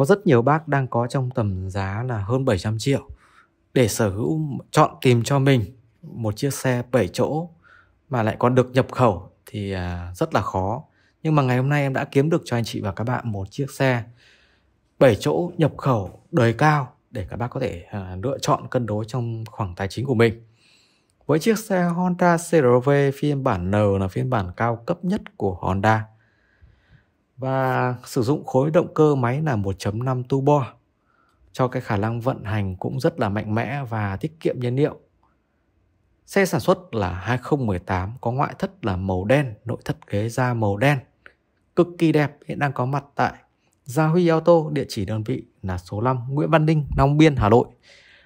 có rất nhiều bác đang có trong tầm giá là hơn 700 triệu để sở hữu chọn tìm cho mình một chiếc xe 7 chỗ mà lại còn được nhập khẩu thì à, rất là khó. Nhưng mà ngày hôm nay em đã kiếm được cho anh chị và các bạn một chiếc xe 7 chỗ nhập khẩu đời cao để các bác có thể à, lựa chọn cân đối trong khoảng tài chính của mình. Với chiếc xe Honda CRV phiên bản N là phiên bản cao cấp nhất của Honda và sử dụng khối động cơ máy là 1.5 turbo cho cái khả năng vận hành cũng rất là mạnh mẽ và tiết kiệm nhiên liệu. Xe sản xuất là 2018 có ngoại thất là màu đen, nội thất ghế da màu đen. Cực kỳ đẹp, hiện đang có mặt tại Gia Huy Auto, địa chỉ đơn vị là số 5 Nguyễn Văn Ninh, Long Biên, Hà Nội.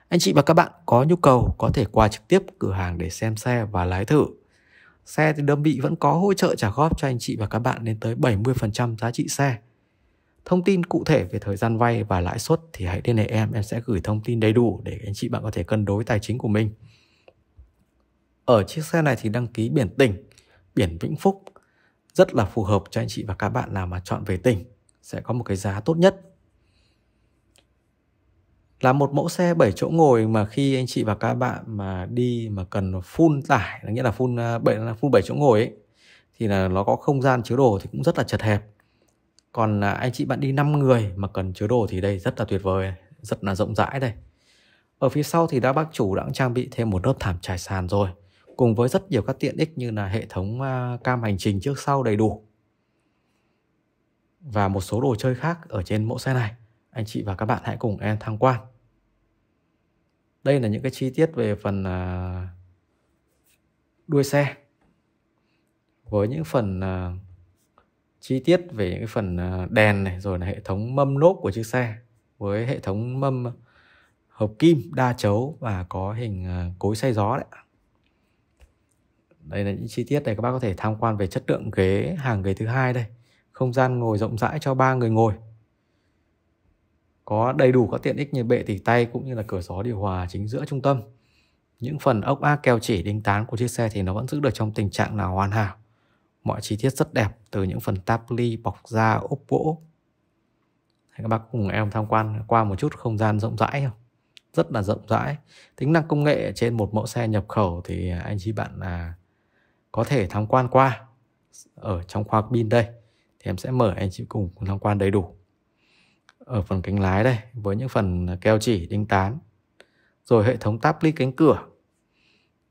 Anh chị và các bạn có nhu cầu có thể qua trực tiếp cửa hàng để xem xe và lái thử. Xe thì đơn vị vẫn có hỗ trợ trả góp cho anh chị và các bạn lên tới 70% giá trị xe. Thông tin cụ thể về thời gian vay và lãi suất thì hãy liên hệ em, em sẽ gửi thông tin đầy đủ để anh chị bạn có thể cân đối tài chính của mình. Ở chiếc xe này thì đăng ký biển tỉnh, biển Vĩnh Phúc rất là phù hợp cho anh chị và các bạn nào mà chọn về tỉnh sẽ có một cái giá tốt nhất là một mẫu xe 7 chỗ ngồi mà khi anh chị và các bạn mà đi mà cần full tải nghĩa là full 7 à, full 7 chỗ ngồi ấy thì là nó có không gian chứa đồ thì cũng rất là chật hẹp. Còn à, anh chị bạn đi 5 người mà cần chứa đồ thì đây rất là tuyệt vời, rất là rộng rãi đây. Ở phía sau thì đã bác chủ đã trang bị thêm một lớp thảm trải sàn rồi cùng với rất nhiều các tiện ích như là hệ thống à, cam hành trình trước sau đầy đủ và một số đồ chơi khác ở trên mẫu xe này. Anh chị và các bạn hãy cùng em tham quan đây là những cái chi tiết về phần à, đuôi xe với những phần à, chi tiết về những cái phần à, đèn này rồi là hệ thống mâm nốt của chiếc xe với hệ thống mâm hợp kim đa chấu và có hình cối xay gió đấy đây là những chi tiết này các bác có thể tham quan về chất lượng ghế hàng ghế thứ hai đây không gian ngồi rộng rãi cho ba người ngồi có đầy đủ các tiện ích như bệ tỉ tay cũng như là cửa gió điều hòa chính giữa trung tâm. Những phần ốc ác keo chỉ đinh tán của chiếc xe thì nó vẫn giữ được trong tình trạng là hoàn hảo. Mọi chi tiết rất đẹp từ những phần táp ly bọc da ốp gỗ. Hãy các bác cùng em tham quan qua một chút không gian rộng rãi không? Rất là rộng rãi. Tính năng công nghệ trên một mẫu xe nhập khẩu thì anh chị bạn là có thể tham quan qua ở trong khoa pin đây. Thì em sẽ mở anh chị cùng tham quan đầy đủ ở phần cánh lái đây với những phần keo chỉ đinh tán rồi hệ thống táp lít cánh cửa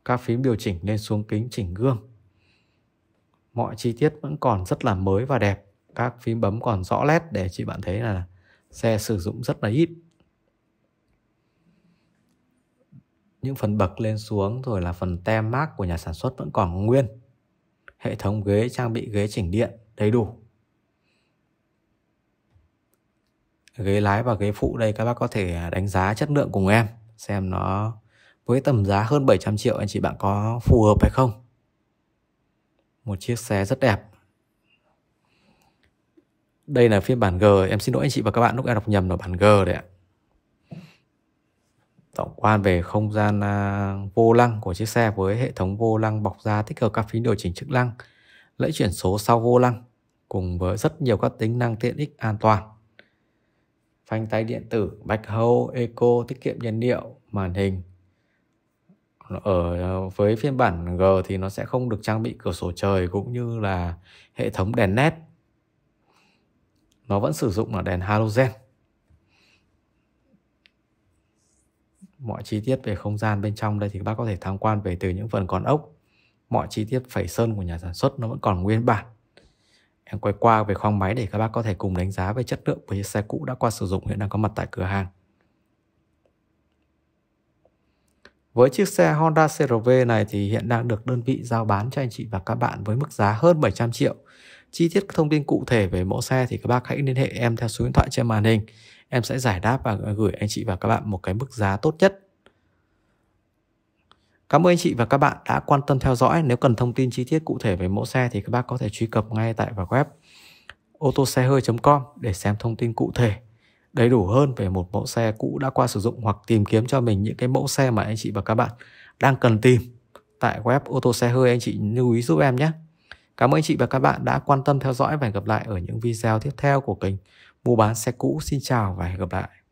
các phím điều chỉnh lên xuống kính chỉnh gương mọi chi tiết vẫn còn rất là mới và đẹp các phím bấm còn rõ nét để chị bạn thấy là xe sử dụng rất là ít những phần bậc lên xuống rồi là phần tem mát của nhà sản xuất vẫn còn nguyên hệ thống ghế trang bị ghế chỉnh điện đầy đủ ghế lái và ghế phụ đây các bác có thể đánh giá chất lượng cùng em xem nó với tầm giá hơn 700 triệu anh chị bạn có phù hợp hay không một chiếc xe rất đẹp đây là phiên bản G em xin lỗi anh chị và các bạn lúc em đọc nhầm là bản G đấy ạ tổng quan về không gian à, vô lăng của chiếc xe với hệ thống vô lăng bọc da tích hợp các phím điều chỉnh chức năng lẫy chuyển số sau vô lăng cùng với rất nhiều các tính năng tiện ích an toàn phanh tay điện tử, bạch hầu, eco, tiết kiệm nhiên liệu, màn hình. Ở ờ, với phiên bản G thì nó sẽ không được trang bị cửa sổ trời cũng như là hệ thống đèn LED. Nó vẫn sử dụng là đèn halogen. Mọi chi tiết về không gian bên trong đây thì các bác có thể tham quan về từ những phần còn ốc. Mọi chi tiết phẩy sơn của nhà sản xuất nó vẫn còn nguyên bản. Em quay qua về khoang máy để các bác có thể cùng đánh giá về chất lượng của chiếc xe cũ đã qua sử dụng hiện đang có mặt tại cửa hàng. Với chiếc xe Honda CRV này thì hiện đang được đơn vị giao bán cho anh chị và các bạn với mức giá hơn 700 triệu. Chi tiết thông tin cụ thể về mẫu xe thì các bác hãy liên hệ em theo số điện thoại trên màn hình. Em sẽ giải đáp và gửi anh chị và các bạn một cái mức giá tốt nhất Cảm ơn anh chị và các bạn đã quan tâm theo dõi. Nếu cần thông tin chi tiết cụ thể về mẫu xe thì các bác có thể truy cập ngay tại vào web ô com để xem thông tin cụ thể đầy đủ hơn về một mẫu xe cũ đã qua sử dụng hoặc tìm kiếm cho mình những cái mẫu xe mà anh chị và các bạn đang cần tìm tại web ô tô xe hơi anh chị lưu ý giúp em nhé. Cảm ơn anh chị và các bạn đã quan tâm theo dõi và hẹn gặp lại ở những video tiếp theo của kênh Mua bán xe cũ. Xin chào và hẹn gặp lại.